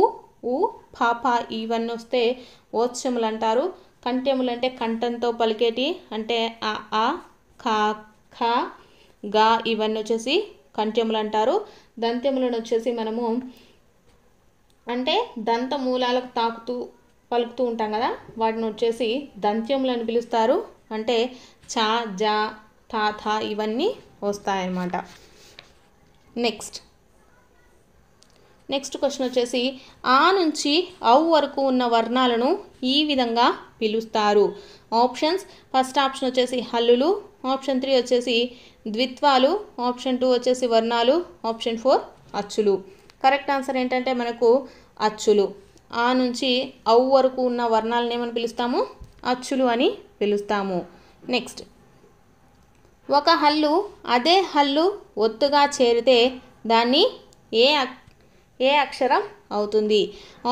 ఊ పాప ఇవన్నీ వస్తే ఓశ్చములు అంటారు కంఠ్యములు అంటే కంఠంతో పలికేటి అంటే ఆ ఆ ఖా ఖా గా ఇవన్నీ వచ్చేసి కంఠ్యములు అంటారు దంత్యములను వచ్చేసి మనము అంటే దంత మూలాలకు తాకుతూ పలుకుతూ ఉంటాం కదా వాటిని వచ్చేసి దంత్యములు అని పిలుస్తారు అంటే చా జా థా థా ఇవన్నీ వస్తాయన్నమాట నెక్స్ట్ నెక్స్ట్ క్వశ్చన్ వచ్చేసి ఆ నుంచి అవు వరకు ఉన్న వర్ణాలను ఈ విధంగా పిలుస్తారు ఆప్షన్స్ ఫస్ట్ ఆప్షన్ వచ్చేసి హల్లులు ఆప్షన్ త్రీ వచ్చేసి ద్విత్వాలు ఆప్షన్ టూ వచ్చేసి వర్ణాలు ఆప్షన్ ఫోర్ అచ్చులు కరెక్ట్ ఆన్సర్ ఏంటంటే మనకు అచ్చులు ఆ నుంచి అవు వరకు ఉన్న వర్ణాలను ఏమని పిలుస్తాము అచ్చులు అని పిలుస్తాము నెక్స్ట్ ఒక హల్లు అదే హల్లు ఒత్తుగా చేరితే దాన్ని ఏ ఏ అక్షరం అవుతుంది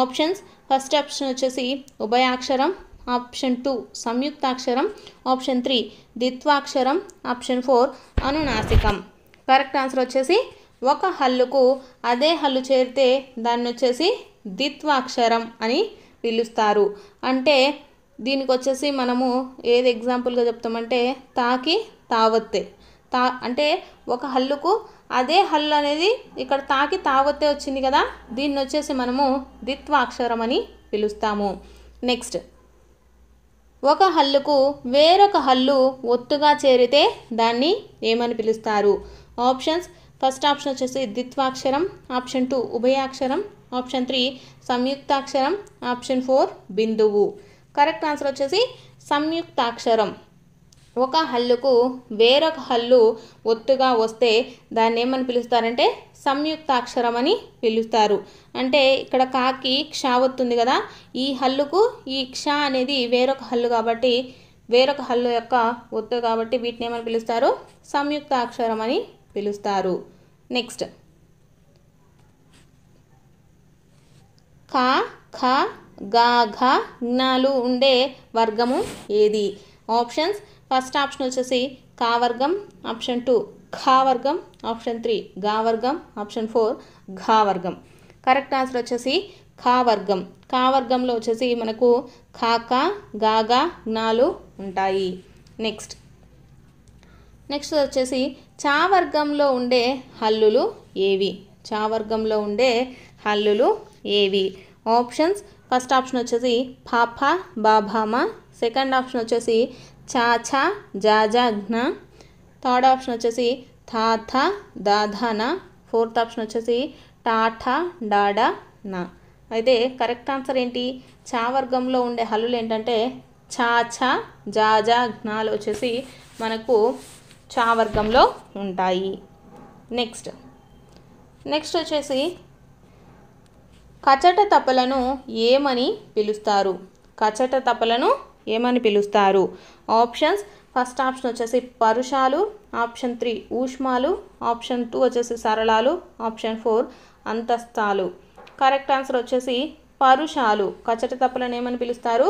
ఆప్షన్స్ ఫస్ట్ ఆప్షన్ వచ్చేసి ఉభయాక్షరం ఆప్షన్ టూ సంయుక్తాక్షరం ఆప్షన్ త్రీ ద్విత్వాక్షరం ఆప్షన్ ఫోర్ అనునాసికం కరెక్ట్ ఆన్సర్ వచ్చేసి ఒక హల్లుకు అదే హల్లు చేరితే దాన్ని వచ్చేసి ద్విత్వాక్షరం అని పిలుస్తారు అంటే దీనికి వచ్చేసి మనము ఏది ఎగ్జాంపుల్గా చెప్తామంటే తాకి తావత్తే తా అంటే ఒక హల్లుకు అదే హల్లు అనేది ఇక్కడ తాకి తాగొత్తే వచ్చింది కదా దీన్ని వచ్చేసి మనము ద్విత్వాక్షరం అని పిలుస్తాము నెక్స్ట్ ఒక హల్లుకు వేరొక హల్లు ఒత్తుగా చేరితే దాన్ని ఏమని పిలుస్తారు ఆప్షన్స్ ఫస్ట్ ఆప్షన్ వచ్చేసి ద్విత్వాక్షరం ఆప్షన్ టూ ఉభయాక్షరం ఆప్షన్ త్రీ సంయుక్తాక్షరం ఆప్షన్ ఫోర్ బిందువు కరెక్ట్ ఆన్సర్ వచ్చేసి సంయుక్తాక్షరం ఒక హల్లుకు వేరొక హల్లు ఒత్తుగా వస్తే దాన్ని ఏమని పిలుస్తారంటే సంయుక్తాక్షరం అని పిలుస్తారు అంటే ఇక్కడ కాకి క్ష వస్తుంది కదా ఈ హల్లుకు ఈ క్ష అనేది వేరొక హల్లు కాబట్టి వేరొక హల్లు యొక్క ఒత్తు కాబట్టి వీటిని ఏమని పిలుస్తారు సంయుక్తాక్షరం అని పిలుస్తారు నెక్స్ట్ కా ఖ గా ఘ జ్ఞాలు ఉండే వర్గము ఏది ఆప్షన్స్ ఫస్ట్ ఆప్షన్ వచ్చేసి కావర్గం ఆప్షన్ టూ ఖావర్గం ఆప్షన్ త్రీ గావర్గం ఆప్షన్ ఫోర్ ఘావర్గం కరెక్ట్ ఆన్సర్ వచ్చేసి ఖావర్గం వర్గంలో వచ్చేసి మనకు ఖాక గాగా జ్ఞాలు ఉంటాయి నెక్స్ట్ నెక్స్ట్ వచ్చేసి చావర్గంలో ఉండే హల్లులు ఏవి చావర్గంలో ఉండే హల్లులు ఏవి ఆప్షన్స్ ఫస్ట్ ఆప్షన్ వచ్చేసి పాప బాభామా సెకండ్ ఆప్షన్ వచ్చేసి చా ఛా ఘ్న థర్డ్ ఆప్షన్ వచ్చేసి థాథ థా దాధాన ఫోర్త్ ఆప్షన్ వచ్చేసి టాఠ డాడా నా అయితే కరెక్ట్ ఆన్సర్ ఏంటి చా వర్గంలో ఉండే హల్లులు ఏంటంటే ఛా ఛా ఘ్నాలు వచ్చేసి మనకు చా వర్గంలో ఉంటాయి నెక్స్ట్ నెక్స్ట్ వచ్చేసి కచట తపలను ఏమని పిలుస్తారు కచట తపలను ఏమని పిలుస్తారు ఆప్షన్స్ ఫస్ట్ ఆప్షన్ వచ్చేసి పరుషాలు ఆప్షన్ త్రీ ఊష్మాలు ఆప్షన్ టూ వచ్చేసి సరళాలు ఆప్షన్ ఫోర్ అంతస్తాలు కరెక్ట్ ఆన్సర్ వచ్చేసి పరుషాలు కచట తప్పులను ఏమని పిలుస్తారు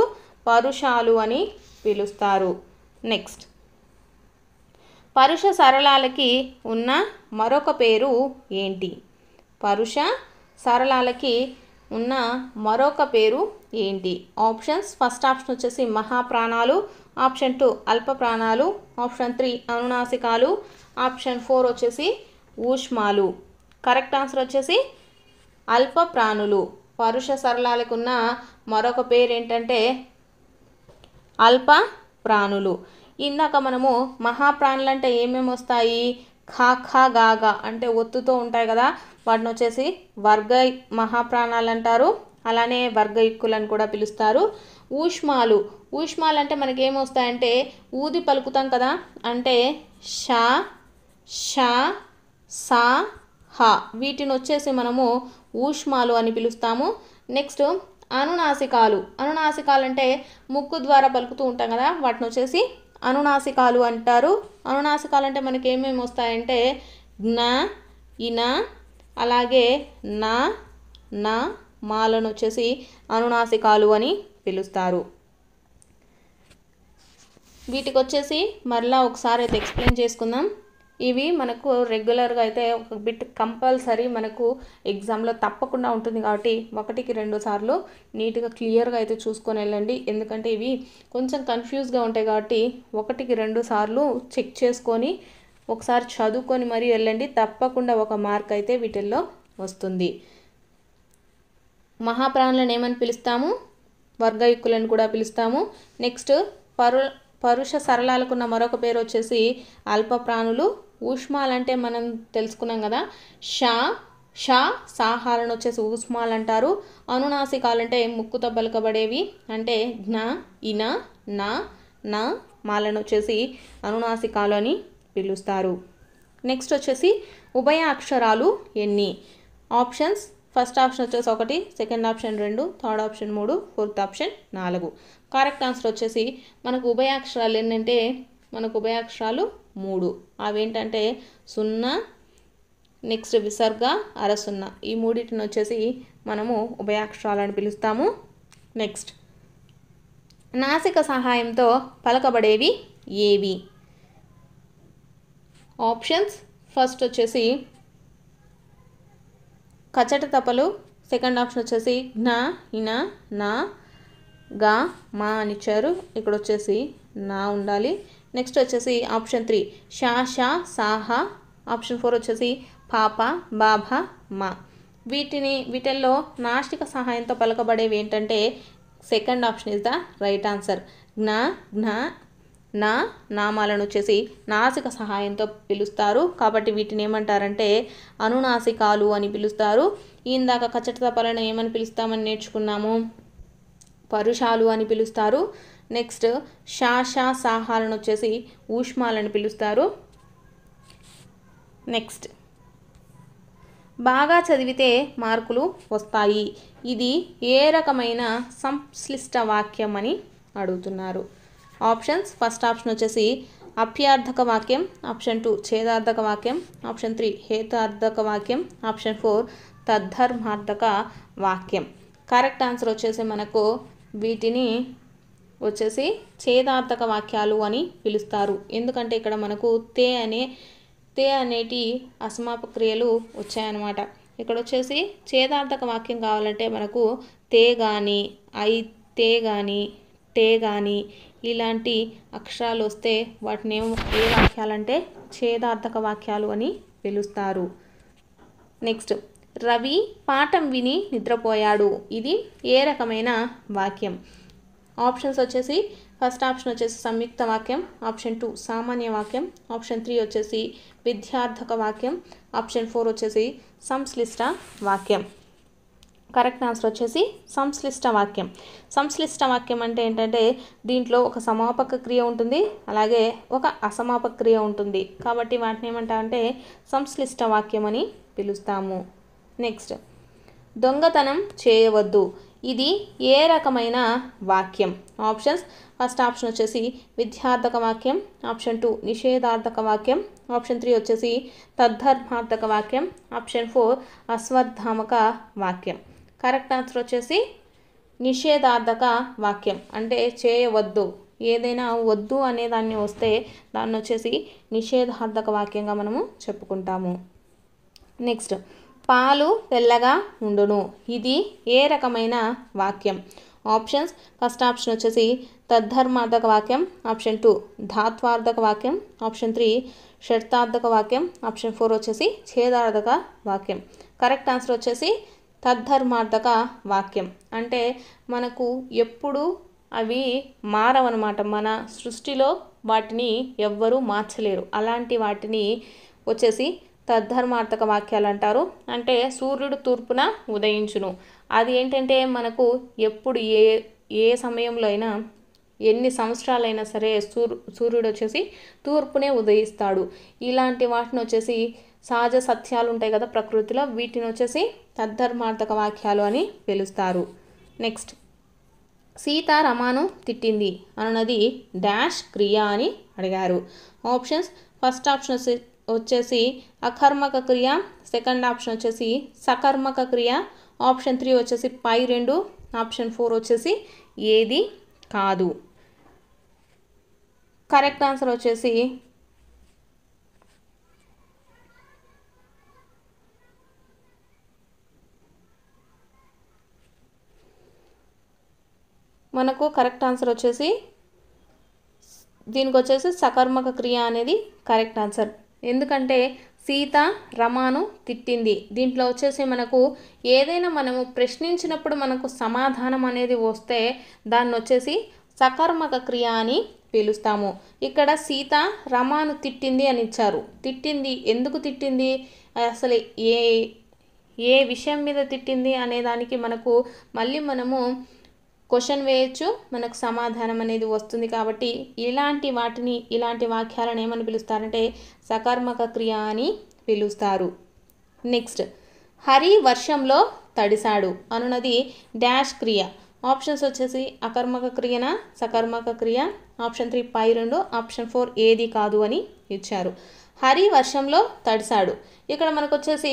పరుషాలు అని పిలుస్తారు నెక్స్ట్ పరుష సరళాలకి ఉన్న మరొక పేరు ఏంటి పరుష సరళాలకి ఉన్న మరొక పేరు ఏంటి ఆప్షన్స్ ఫస్ట్ ఆప్షన్ వచ్చేసి మహాప్రాణాలు ఆప్షన్ టూ అల్ప ప్రాణాలు ఆప్షన్ త్రీ అనునాసికాలు ఆప్షన్ ఫోర్ వచ్చేసి ఊష్మాలు కరెక్ట్ ఆన్సర్ వచ్చేసి అల్ప ప్రాణులు పరుష సరళాలకున్న మరొక పేరు ఏంటంటే అల్ప ప్రాణులు ఇందాక మనము మహాప్రాణులు అంటే ఏమేమి వస్తాయి ఖా ఖా గాగా అంటే ఒత్తుతో ఉంటాయి కదా వాటిని వచ్చేసి వర్గ మహాప్రాణాలు అంటారు అలానే వర్గ ఇక్కులను కూడా పిలుస్తారు ఊష్మాలు ఊష్మాలు అంటే మనకి ఏమొస్తాయంటే ఊది పలుకుతాం కదా అంటే షా షా సా హ వీటిని వచ్చేసి మనము ఊష్మాలు అని పిలుస్తాము నెక్స్ట్ అనునాసికాలు అనునాసికాలు అంటే ముక్కు ద్వారా పలుకుతూ ఉంటాం కదా వాటిని వచ్చేసి అనునాసికాలు అంటారు అనునాసికాలు అంటే మనకి ఏమేమి వస్తాయంటే జ్ఞ ఇన అలాగే నా నా మాలను వచ్చేసి అనునాసికాలు అని పిలుస్తారు వీటికి వచ్చేసి మరలా ఒకసారి అయితే ఎక్స్ప్లెయిన్ చేసుకుందాం ఇవి మనకు రెగ్యులర్గా అయితే ఒక బిట్ కంపల్సరీ మనకు ఎగ్జామ్లో తప్పకుండా ఉంటుంది కాబట్టి ఒకటికి రెండు సార్లు నీట్గా క్లియర్గా అయితే చూసుకొని వెళ్ళండి ఎందుకంటే ఇవి కొంచెం కన్ఫ్యూజ్గా ఉంటాయి కాబట్టి ఒకటికి రెండు సార్లు చెక్ చేసుకొని ఒకసారి చదువుకొని మరీ వెళ్ళండి తప్పకుండా ఒక మార్క్ అయితే వీటిల్లో వస్తుంది మహాప్రాణులను ఏమని పిలుస్తాము వర్గయుక్కులను కూడా పిలుస్తాము నెక్స్ట్ పరు పరుష సరళాలకున్న మరొక పేరు వచ్చేసి అల్ప ప్రాణులు ఊష్మాలు అంటే మనం తెలుసుకున్నాం కదా షా షా సాహాలను వచ్చేసి ఊష్మాలు అంటారు అనునాసికాలు అంటే ముక్కుతో పలకబడేవి అంటే జ్ఞ ఇన నా నా మాలను వచ్చేసి అనునాసికాలు అని పిలుస్తారు నెక్స్ట్ వచ్చేసి ఉభయ అక్షరాలు ఎన్ని ఆప్షన్స్ ఫస్ట్ ఆప్షన్ వచ్చేసి ఒకటి సెకండ్ ఆప్షన్ రెండు థర్డ్ ఆప్షన్ మూడు ఫోర్త్ ఆప్షన్ నాలుగు కరెక్ట్ ఆన్సర్ వచ్చేసి మనకు ఉభయాక్షరాలు ఏంటంటే మనకు ఉభయాక్షరాలు మూడు అవేంటంటే సున్నా నెక్స్ట్ విసర్గ అరసున్న ఈ మూడింటిని వచ్చేసి మనము ఉభయాక్షరాలని పిలుస్తాము నెక్స్ట్ నాసిక సహాయంతో పలకబడేవి ఏవి ఆప్షన్స్ ఫస్ట్ వచ్చేసి కచట తపలు సెకండ్ ఆప్షన్ వచ్చేసి నా ఇన నా గా మా అని ఇచ్చారు ఇక్కడ వచ్చేసి నా ఉండాలి నెక్స్ట్ వచ్చేసి ఆప్షన్ త్రీ షా షా సాహా ఆప్షన్ ఫోర్ వచ్చేసి పాప బాబా మా వీటిని వీటిల్లో నాస్టిక సహాయంతో పలకబడేవి ఏంటంటే second option is the right answer జ్ఞ జ్ఞ నా నామాలను వచ్చేసి నాసిక సహాయంతో పిలుస్తారు కాబట్టి వీటిని ఏమంటారంటే అనునాసికాలు అని పిలుస్తారు ఇందాక కచ్చట తపాలను ఏమని పిలుస్తామని నేర్చుకున్నాము పరుషాలు అని పిలుస్తారు నెక్స్ట్ షాషా సాహాలను వచ్చేసి ఊష్మాలని పిలుస్తారు నెక్స్ట్ బాగా చదివితే మార్కులు వస్తాయి ఇది ఏ రకమైన సంశ్లిష్ట వాక్యం అని అడుగుతున్నారు ఆప్షన్స్ ఫస్ట్ ఆప్షన్ వచ్చేసి అప్యార్థక వాక్యం ఆప్షన్ టూ ఛేదార్థక వాక్యం ఆప్షన్ త్రీ హేతార్థక వాక్యం ఆప్షన్ ఫోర్ తద్ధర్మార్థక వాక్యం కరెక్ట్ ఆన్సర్ వచ్చేసి మనకు వీటిని వచ్చేసి ఛేదార్థక వాక్యాలు అని పిలుస్తారు ఎందుకంటే ఇక్కడ మనకు తే అనే తే అనేటి అసమాప క్రియలు వచ్చాయన్నమాట ఇక్కడ వచ్చేసి ఛేదార్థక వాక్యం కావాలంటే మనకు తే కానీ ఐ తే కానీ టే కానీ ఇలాంటి అక్షరాలు వస్తే వాటిని ఏమో ఏ వాక్యాలంటే ఛేదార్థక వాక్యాలు అని పిలుస్తారు నెక్స్ట్ రవి పాఠం విని నిద్రపోయాడు ఇది ఏ రకమైన వాక్యం ఆప్షన్స్ వచ్చేసి ఫస్ట్ ఆప్షన్ వచ్చేసి సంయుక్త వాక్యం ఆప్షన్ టూ సామాన్య వాక్యం ఆప్షన్ త్రీ వచ్చేసి విద్యార్థక వాక్యం ఆప్షన్ ఫోర్ వచ్చేసి సంశ్లిష్ట వాక్యం కరెక్ట్ ఆన్సర్ వచ్చేసి సంశ్లిష్ట వాక్యం సంశ్లిష్ట వాక్యం అంటే ఏంటంటే దీంట్లో ఒక సమాపక క్రియ ఉంటుంది అలాగే ఒక అసమాపక క్రియ ఉంటుంది కాబట్టి వాటిని ఏమంటామంటే సంశ్లిష్ట వాక్యం అని పిలుస్తాము నెక్స్ట్ దొంగతనం చేయవద్దు ఇది ఏ రకమైన వాక్యం ఆప్షన్స్ ఫస్ట్ ఆప్షన్ వచ్చేసి విద్యార్థక వాక్యం ఆప్షన్ టూ నిషేధార్థక వాక్యం ఆప్షన్ త్రీ వచ్చేసి తద్ధర్మార్థక వాక్యం ఆప్షన్ ఫోర్ అశ్వత్థామక వాక్యం కరెక్ట్ ఆన్సర్ వచ్చేసి నిషేధార్థక వాక్యం అంటే చేయవద్దు ఏదైనా వద్దు అనే దాన్ని వస్తే దాన్ని వచ్చేసి నిషేధార్థక వాక్యంగా మనము చెప్పుకుంటాము నెక్స్ట్ పాలు తెల్లగా ఉండును ఇది ఏ రకమైన వాక్యం ఆప్షన్స్ ఫస్ట్ ఆప్షన్ వచ్చేసి తద్ధర్మార్థక వాక్యం ఆప్షన్ టూ ధాత్వార్థక వాక్యం ఆప్షన్ త్రీ షర్తార్థక వాక్యం ఆప్షన్ ఫోర్ వచ్చేసి ఛేదార్థక వాక్యం కరెక్ట్ ఆన్సర్ వచ్చేసి తద్ధర్మార్థక వాక్యం అంటే మనకు ఎప్పుడు అవి మారవన్నమాట మన సృష్టిలో వాటిని ఎవ్వరూ మార్చలేరు అలాంటి వాటిని వచ్చేసి తద్ధర్మార్థక వాక్యాలు అంటారు అంటే సూర్యుడు తూర్పున ఉదయించును అది ఏంటంటే మనకు ఎప్పుడు ఏ ఏ సమయంలో అయినా ఎన్ని సంవత్సరాలైనా సరే సూర్యు సూర్యుడు వచ్చేసి తూర్పునే ఉదయిస్తాడు ఇలాంటి వాటిని వచ్చేసి సహజ సత్యాలు ఉంటాయి కదా ప్రకృతిలో వీటిని వచ్చేసి తద్ధర్మార్థక వాక్యాలు అని పిలుస్తారు నెక్స్ట్ సీత రమాను తిట్టింది అన్నది డాష్ క్రియ అని అడిగారు ఆప్షన్స్ ఫస్ట్ ఆప్షన్ వచ్చేసి అకర్మక క్రియ సెకండ్ ఆప్షన్ వచ్చేసి సకర్మక క్రియ ఆప్షన్ త్రీ వచ్చేసి పై రెండు ఆప్షన్ ఫోర్ వచ్చేసి ఏది కాదు కరెక్ట్ ఆన్సర్ వచ్చేసి మనకు కరెక్ట్ ఆన్సర్ వచ్చేసి దీనికి వచ్చేసి సకర్మక క్రియ అనేది కరెక్ట్ ఆన్సర్ ఎందుకంటే సీత రమాను తిట్టింది దీంట్లో వచ్చేసి మనకు ఏదైనా మనము ప్రశ్నించినప్పుడు మనకు సమాధానం అనేది వస్తే దాన్ని వచ్చేసి సకర్మక క్రియ అని పిలుస్తాము ఇక్కడ సీత రమాను తిట్టింది అని ఇచ్చారు తిట్టింది ఎందుకు తిట్టింది అసలు ఏ ఏ విషయం మీద తిట్టింది అనే దానికి మనకు మళ్ళీ మనము క్వశ్చన్ వేయచ్చు మనకు సమాధానం అనేది వస్తుంది కాబట్టి ఇలాంటి వాటిని ఇలాంటి వాక్యాలను ఏమని పిలుస్తారంటే సకర్మక క్రియ అని పిలుస్తారు నెక్స్ట్ హరి వర్షంలో తడిసాడు అనున్నది డాష్ క్రియ ఆప్షన్స్ వచ్చేసి అకర్మక క్రియన సకర్మక క్రియ ఆప్షన్ త్రీ పై రెండు ఆప్షన్ ఫోర్ ఏది కాదు అని ఇచ్చారు హరి వర్షంలో తడిసాడు ఇక్కడ మనకు వచ్చేసి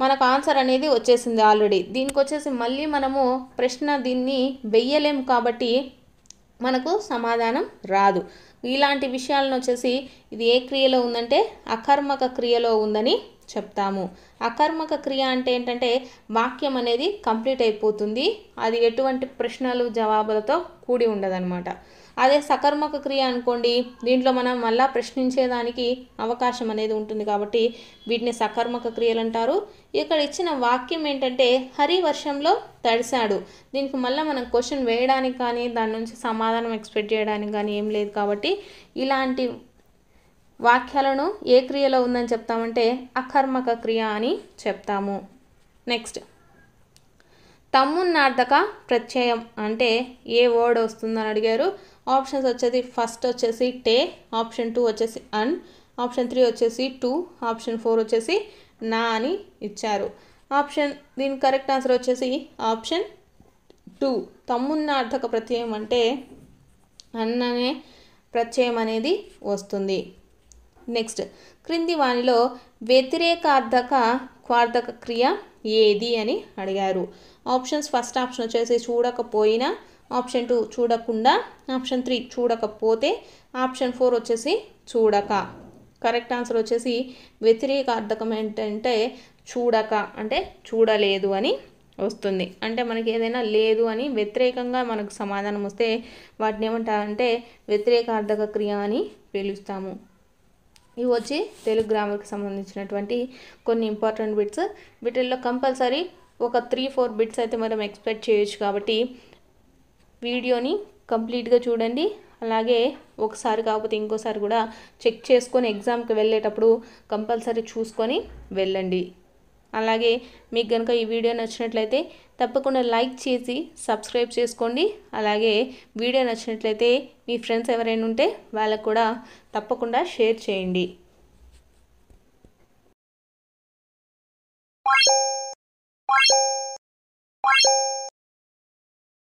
మనకు ఆన్సర్ అనేది వచ్చేసింది ఆల్రెడీ దీనికి వచ్చేసి మళ్ళీ మనము ప్రశ్న దీన్ని వెయ్యలేము కాబట్టి మనకు సమాధానం రాదు ఇలాంటి విషయాలను వచ్చేసి ఇది ఏ క్రియలో ఉందంటే అకర్మక క్రియలో ఉందని చెప్తాము అకర్మక క్రియ అంటే ఏంటంటే వాక్యం అనేది కంప్లీట్ అయిపోతుంది అది ఎటువంటి ప్రశ్నలు జవాబులతో కూడి ఉండదన్నమాట అదే సకర్మక క్రియ అనుకోండి దీంట్లో మనం మళ్ళా ప్రశ్నించేదానికి అవకాశం అనేది ఉంటుంది కాబట్టి వీటిని సకర్మక క్రియలు అంటారు ఇక్కడ ఇచ్చిన వాక్యం ఏంటంటే హరి వర్షంలో తడిశాడు దీనికి మళ్ళీ మనం క్వశ్చన్ వేయడానికి కానీ దాని నుంచి సమాధానం ఎక్స్పెక్ట్ చేయడానికి కానీ ఏం లేదు కాబట్టి ఇలాంటి వాక్యాలను ఏ క్రియలో ఉందని చెప్తామంటే అకర్మక క్రియ అని చెప్తాము నెక్స్ట్ తమ్మున్నార్థక ప్రత్యయం అంటే ఏ వర్డ్ వస్తుందని అడిగారు ఆప్షన్స్ వచ్చేది ఫస్ట్ వచ్చేసి టే ఆప్షన్ టూ వచ్చేసి అన్ ఆప్షన్ త్రీ వచ్చేసి టూ ఆప్షన్ ఫోర్ వచ్చేసి నా అని ఇచ్చారు ఆప్షన్ దీని కరెక్ట్ ఆన్సర్ వచ్చేసి ఆప్షన్ టూ తమ్మున్న అర్థక ప్రత్యయం అంటే అన్ననే ప్రత్యయం అనేది వస్తుంది నెక్స్ట్ క్రింది వానిలో వ్యతిరేకార్థక క్వార్థక క్రియ ఏది అని అడిగారు ఆప్షన్స్ ఫస్ట్ ఆప్షన్ వచ్చేసి చూడకపోయినా ఆప్షన్ టూ చూడకుండా ఆప్షన్ త్రీ చూడకపోతే ఆప్షన్ ఫోర్ వచ్చేసి చూడక కరెక్ట్ ఆన్సర్ వచ్చేసి వ్యతిరేక అర్థకం ఏంటంటే చూడక అంటే చూడలేదు అని వస్తుంది అంటే మనకి ఏదైనా లేదు అని వ్యతిరేకంగా మనకు సమాధానం వస్తే వాటిని ఏమంటారంటే వ్యతిరేకార్థక క్రియ అని పిలుస్తాము ఇవి వచ్చి తెలుగు గ్రామర్కి సంబంధించినటువంటి కొన్ని ఇంపార్టెంట్ బిట్స్ వీటిల్లో కంపల్సరీ ఒక త్రీ ఫోర్ బిట్స్ అయితే మనం ఎక్స్పెక్ట్ చేయొచ్చు కాబట్టి వీడియోని కంప్లీట్గా చూడండి అలాగే ఒకసారి కాకపోతే ఇంకోసారి కూడా చెక్ చేసుకొని ఎగ్జామ్కి వెళ్ళేటప్పుడు కంపల్సరీ చూసుకొని వెళ్ళండి అలాగే మీకు కనుక ఈ వీడియో నచ్చినట్లయితే తప్పకుండా లైక్ చేసి సబ్స్క్రైబ్ చేసుకోండి అలాగే వీడియో నచ్చినట్లయితే మీ ఫ్రెండ్స్ ఎవరైనా ఉంటే వాళ్ళకు కూడా తప్పకుండా షేర్ చేయండి